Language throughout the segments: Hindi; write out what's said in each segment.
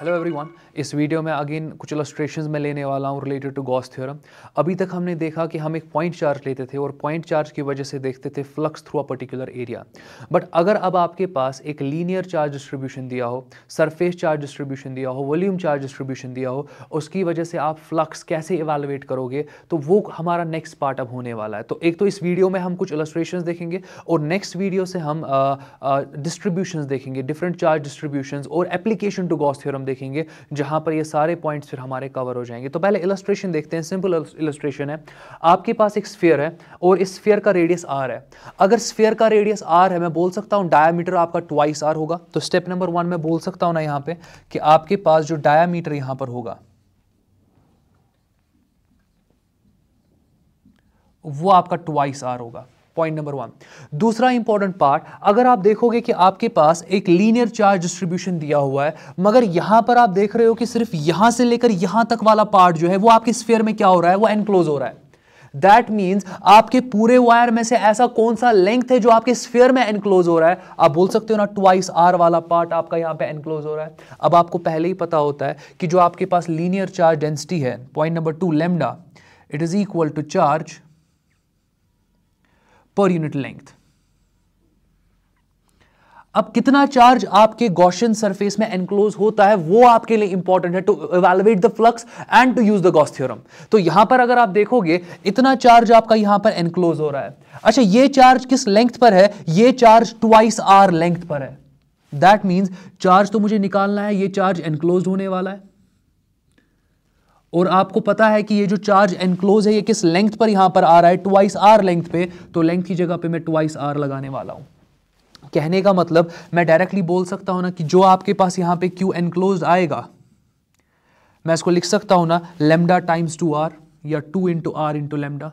हेलो एवरीवन इस वीडियो में अगेन कुछ इलस्ट्रेशन में लेने वाला हूँ रिलेटेड टू गॉस थ्योरम अभी तक हमने देखा कि हम एक पॉइंट चार्ज लेते थे और पॉइंट चार्ज की वजह से देखते थे flux through a particular area but अगर अब आपके पास एक लीनियर चार्ज डिस्ट्रीब्यूशन दिया हो सरफेस चार्ज डिस्ट्रीब्यूशन दिया हो वॉल्यूम चार्ज डिस्ट्रीब्यूशन दिया हो उसकी वजह से आप फ्लक्स कैसे इवेलुएट करोगे तो वो हमारा नेक्स्ट पार्ट अब होने वाला है तो एक तो इस वीडियो में हम कुछ इलस्ट्रेशन देखेंगे और नेक्स्ट वीडियो से हम डिस्ट्रीब्यूशन uh, uh, देखेंगे डिफरेंट चार्ज डिस्ट्रीब्यूशन और एप्लीकेशन टू गॉस थ्योरम देखेंगे जहां पर ये सारे पॉइंट्स फिर हमारे कवर हो जाएंगे तो पहले इलस्ट्रेशन देखते हैं सिंपल इलस्ट्रेशन है आपके पास एक स्फेयर है और इस स्फेयर का रेडियस आर है अगर स्फेयर का रेडियस आर है मैं बोल सकता हूँ डायामीटर आपका ट्वाइस आर होगा तो स्टेप नंबर वन में बोल सकता हूँ ना यहाँ पे कि आपके पास जो डायामीटर यहाँ पर होगा वो आपका ट्वाइस आर होगा पॉइंट नंबर वन दूसरा इंपॉर्टेंट पार्ट अगर आप देखोगे कि आपके पास एक लीनियर चार्ज डिस्ट्रीब्यूशन दिया हुआ है मगर यहां पर आप देख रहे हो कि सिर्फ यहां से लेकर यहां तक वाला पार्ट जो है वो आपके स्फेयर में क्या हो रहा है वो एनक्लोज हो रहा है दैट मीन्स आपके पूरे वायर में से ऐसा कौन सा लेंथ है जो आपके स्फेयर में एनक्लोज हो रहा है आप बोल सकते हो ना ट्वाइस आर वाला पार्ट आपका यहां पे एनक्लोज हो रहा है अब आपको पहले ही पता होता है कि जो आपके पास लीनियर चार्ज डेंसिटी है point number two lambda it is equal to charge per unit length अब कितना चार्ज आपके गॉशियन सरफेस में एनक्लोज होता है वो आपके लिए इंपॉर्टेंट है to evaluate the flux and to use the Gauss theorem तो यहां पर अगर आप देखोगे इतना चार्ज आपका यहां पर एनक्लोज हो रहा है अच्छा ये चार्ज किस लेंथ पर है ये चार्ज ट्वाइस आर लेंथ पर है दैट मीन्स चार्ज तो मुझे निकालना है ये चार्ज एनक्लोज होने वाला है और आपको पता है कि ये जो चार्ज एनक्लोज है ये किस लेंथ पर यहां पर आ रहा है ट्वाइस आर लेंथ पे तो लेंथ की जगह पे मैं ट्वाइस आर लगाने वाला हूं कहने का मतलब मैं डायरेक्टली बोल सकता हूं ना कि जो आपके पास यहां पे क्यू एनक्लोज आएगा मैं इसको लिख सकता हूं ना लेमडा टाइम्स टू आर या two into r into lambda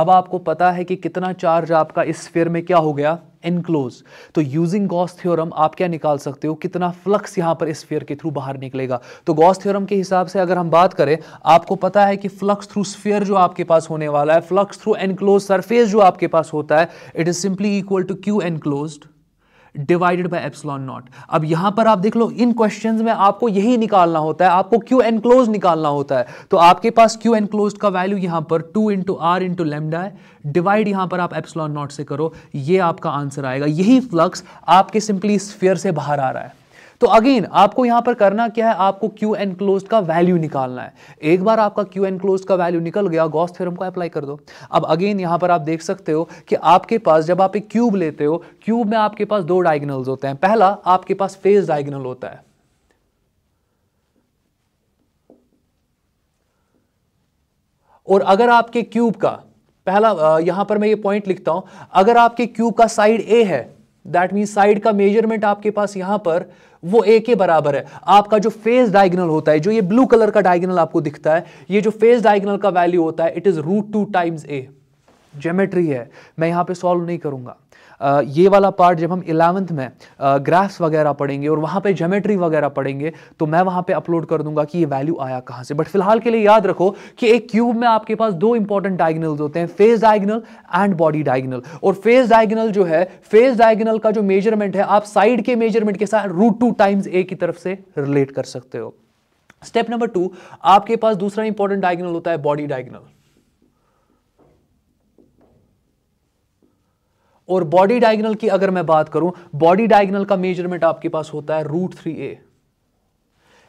अब आपको पता है कि कितना चार्ज आपका इस स्फेयर में क्या हो गया एनक्लोज तो यूजिंग गॉस थ्योरम आप क्या निकाल सकते हो कितना फ्लक्स यहां पर इस स्फेयर के थ्रू बाहर निकलेगा तो गॉस थ्योरम के हिसाब से अगर हम बात करें आपको पता है कि फ्लक्स थ्रू स्फेयर जो आपके पास होने वाला है फ्लक्स थ्रू एनक्लोज सरफेस जो आपके पास होता है it is simply equal to q enclosed divided by epsilon naught अब यहां पर आप देख लो इन क्वेश्चन में आपको यही निकालना होता है आपको क्यू एनक्लोज निकालना होता है तो आपके पास क्यू एनक्लोज का वैल्यू यहां पर two into r into lambda है डिवाइड यहां पर आप एप्सलॉन नॉट से करो ये आपका आंसर आएगा यही फ्लक्स आपके सिंपली स्फियर से बाहर आ रहा है तो अगेन आपको यहां पर करना क्या है आपको क्यू एन क्लोज का वैल्यू निकालना है एक बार आपका क्यू एन क्लोज का वैल्यू निकल गया गॉस थ्योरम को अप्लाई कर दो अब अगेन यहां पर आप देख सकते हो कि आपके पास जब आप एक क्यूब लेते हो क्यूब में आपके पास दो डायगनल होते हैं पहला आपके पास फेस डायगनल होता है और अगर आपके क्यूब का पहला यहां पर मैं ये पॉइंट लिखता हूं अगर आपके क्यूब का साइड ए है दैट मीन साइड का मेजरमेंट आपके पास यहां पर वो ए के बराबर है आपका जो फेस डायगनल होता है जो ये ब्लू कलर का डायगनल आपको दिखता है ये जो फेस डायगनल का वैल्यू होता है it is root two times a geometry है मैं यहां पे सॉल्व नहीं करूंगा ये वाला पार्ट जब हम इलेवंथ में ग्राफ्स वगैरह पढ़ेंगे और वहाँ पे जोमेट्री वगैरह पढ़ेंगे तो मैं वहाँ पे अपलोड कर दूंगा कि ये वैल्यू आया कहाँ से बट फिलहाल के लिए याद रखो कि एक क्यूब में आपके पास दो इंपॉर्टेंट डायगनल्स होते हैं face diagonal and body diagonal और फेस डायगनल जो है फेस डायगनल का जो मेजरमेंट है आप साइड के मेजरमेंट के साथ रूट टू टाइम्स ए की तरफ से रिलेट कर सकते हो स्टेप नंबर टू आपके पास दूसरा इंपॉर्टेंट डायगनल होता है बॉडी डायगनल और बॉडी डायगनल की अगर मैं बात करूं बॉडी डायगनल का मेजरमेंट आपके पास होता है रूट थ्री ए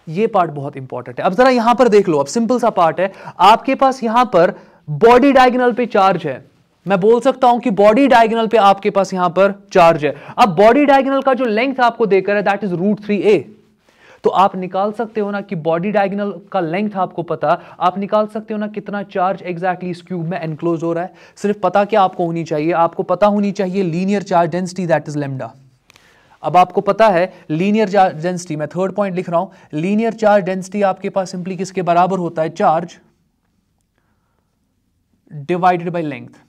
यह पार्ट बहुत इंपॉर्टेंट है अब जरा यहां पर देख लो अब सिंपल सा पार्ट है आपके पास यहां पर बॉडी डायगनल पे चार्ज है मैं बोल सकता हूं कि बॉडी डायगनल पे आपके पास यहां पर चार्ज है अब बॉडी डायगनल का जो लेंथ आपको देकर है that is root three a तो आप निकाल सकते हो ना कि बॉडी डायगनल का लेंथ आपको पता आप निकाल सकते हो ना कितना चार्ज एग्जैक्टली इस क्यूब में एनक्लोज हो रहा है सिर्फ पता क्या आपको होनी चाहिए आपको पता होनी चाहिए linear charge density that is lambda अब आपको पता है लीनियर चार्ज डेंसिटी मैं थर्ड पॉइंट लिख रहा हूं लीनियर चार्ज डेंसिटी आपके पास सिंपली किसके बराबर होता है चार्ज डिवाइडेड बाय लेंथ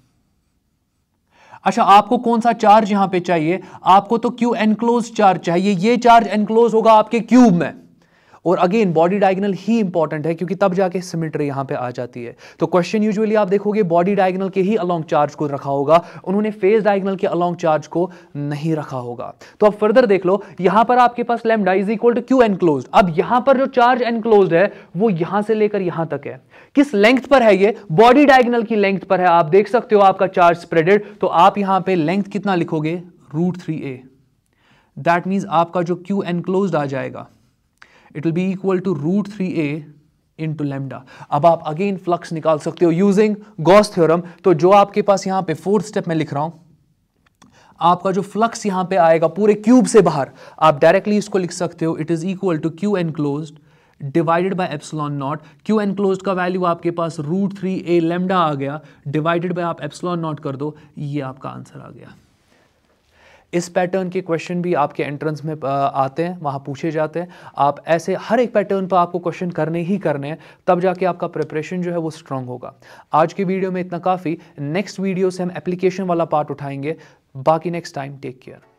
अच्छा आपको कौन सा चार्ज यहां पे चाहिए आपको तो क्यू एनक्लोज चार्ज चाहिए ये चार्ज एनक्लोज होगा आपके क्यूब में और अगेन बॉडी डायगनल ही इंपॉर्टेंट है क्योंकि तब जाके सिमिट्री यहां पे आ जाती है तो क्वेश्चन यूजुअली आप देखोगे बॉडी डायगनल के ही अलॉन्ग चार्ज को रखा होगा उन्होंने फेस डायगनल के अलॉन्ग चार्ज को नहीं रखा होगा तो अब फर्दर देख लो यहां पर आपके पास lambda is equal to q enclose अब यहां पर जो चार्ज एनक्लोज है वो यहां से लेकर यहां तक है किस लेंथ पर है ये बॉडी डायगनल की लेंथ पर है आप देख सकते हो आपका चार्ज स्प्रेडेड तो आप यहां पर लेंथ कितना लिखोगे root three a that means आपका जो क्यू एनक्लोज आ जाएगा it will be equal to root three a into lambda अब आप अगेन फ्लक्स निकाल सकते हो यूजिंग गॉस थ्योरम तो जो आपके पास यहाँ पे फोर्थ स्टेप में लिख रहा हूँ आपका जो फ्लक्स यहाँ पे आएगा पूरे क्यूब से बाहर आप डायरेक्टली इसको लिख सकते हो it is equal to q enclose divided by epsilon naught q enclose का वैल्यू आपके पास रूट थ्री ए लेमडा आ गया डिवाइडेड बाय आप एप्सलॉन नॉट कर दो ये आपका आंसर आ गया इस पैटर्न के क्वेश्चन भी आपके एंट्रेंस में आते हैं वहाँ पूछे जाते हैं आप ऐसे हर एक पैटर्न पर आपको क्वेश्चन करने ही करने हैं तब जाके आपका प्रिपरेशन जो है वो स्ट्रांग होगा आज की वीडियो में इतना काफ़ी नेक्स्ट वीडियो से हम एप्लीकेशन वाला पार्ट उठाएंगे बाकी नेक्स्ट टाइम टेक केयर